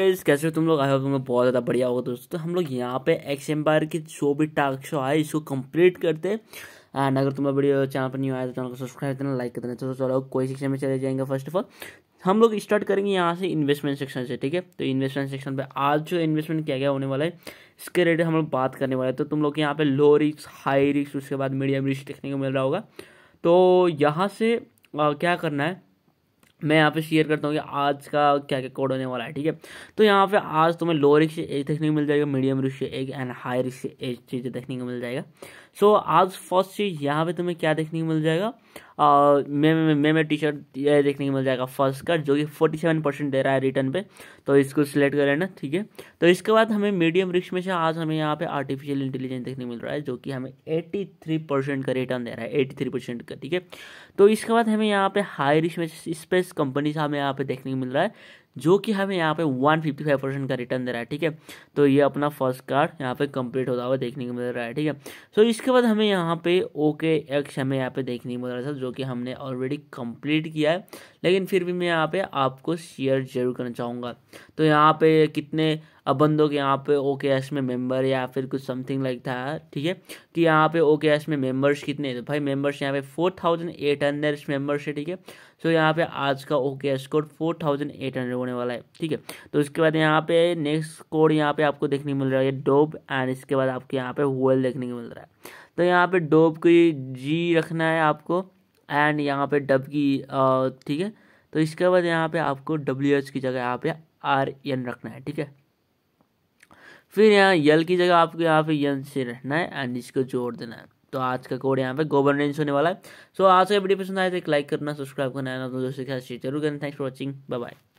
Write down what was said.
guys कैसे हो तुम लोग आए हो तुम लोग बहुत ज़्यादा बढ़िया होगा दोस्तों तो हम लोग यहाँ पे एक्स एम्पायर की जो भी टास्क शो आए इसको कंप्लीट करते एंड अगर तुम लोग वीडियो चैनल पर नहीं आया तो चैनल को सब्सक्राइब करना लाइक कर देना तो चलो कोई सेक्शन में चले जाएंगे फर्स्ट ऑफ ऑल हम लोग स्टार्ट करेंगे यहाँ से इन्वेस्टमेंट सेक्शन से ठीक है तो इन्वेस्टमेंट सेक्शन पर आज जो इन्वेस्टमेंट क्या क्या होने वाला है इसके रेट हम लोग बात करने वाले हैं तो तुम लोग यहाँ पे लो रिक्स हाई रिक्स उसके बाद मीडियम रिक्स देखने को मिल रहा होगा तो यहाँ से क्या करना है मैं यहाँ पे शेयर करता हूँ कि आज का क्या क्या कोड होने वाला है ठीक है तो यहाँ पे आज तुम्हें लो रिक्शे एज देखने को मिल जाएगा मीडियम रिक्शे एज एंड हाई रिक्शे एज चीज़ें देखने को मिल जाएगा सो so, आज फर्स्ट चीज़ यहाँ पे तुम्हें क्या देखने को मिल जाएगा मे मे मे टी शर्ट यह देखने को मिल जाएगा फर्स्ट का जो कि फोर्टी सेवन परसेंट दे रहा है रिटर्न पे तो इसको सिलेक्ट कर लेना ठीक है तो इसके बाद हमें मीडियम रिक्श में से आज हमें यहाँ पे आर्टिफिशियल इंटेलिजेंस देखने को मिल रहा है जो कि हमें एट्टी थ्री परसेंट का रिटर्न दे रहा है एट्टी थ्री परसेंट का ठीक है तो इसके बाद हमें यहाँ पे हाई रिक्श में स्पेस कंपनीज हमें यहाँ पे देखने को मिल रहा है जो कि हमें यहाँ पे वन फिफ्टी फाइव परसेंट का रिटर्न दे रहा है ठीक है तो ये अपना फर्स्ट कार्ड यहाँ पे कंप्लीट होता हुआ देखने को मिल रहा है ठीक है सो इसके बाद हमें यहाँ पे ओके एक्स हमें यहाँ पे देखने को मिल रहा था जो कि हमने ऑलरेडी कंप्लीट किया है लेकिन फिर भी मैं यहाँ पे आपको शेयर जरूर करना चाहूँगा तो यहाँ पे कितने बंदों के यहाँ पे ओके एस में मेंबर या फिर कुछ समथिंग लाइक था ठीक है कि यहाँ पे ओके एस में मेंबर्स कितने तो भाई मेंबर्स यहाँ पे four thousand eight hundred members है ठीक है सो यहाँ पे आज का okay S code four thousand eight hundred होने वाला है ठीक है तो इसके बाद यहाँ पे नेक्स्ट कोड यहाँ पे आपको देखने को मिल रहा है डोब एंड इसके बाद आपके यहाँ पे वेल देखने को मिल रहा है तो यहाँ पे डोब की जी रखना है आपको एंड यहाँ पे डब की ठीक है तो इसके बाद यहाँ पे आपको डब्ल्यू एच की जगह यहाँ पे आर एन रखना है ठीक है फिर यहाँ यल की जगह आपको यहाँ पे यन से रखना है एंड इसको जोड़ देना है तो आज का कोड यहाँ पे गवर्नेंस होने वाला है सो so, आज का वीडियो पसंद आए तो एक लाइक करना सब्सक्राइब करना है ना तो दोस्तों के साथ शेयर जरूर करना thanks for watching bye bye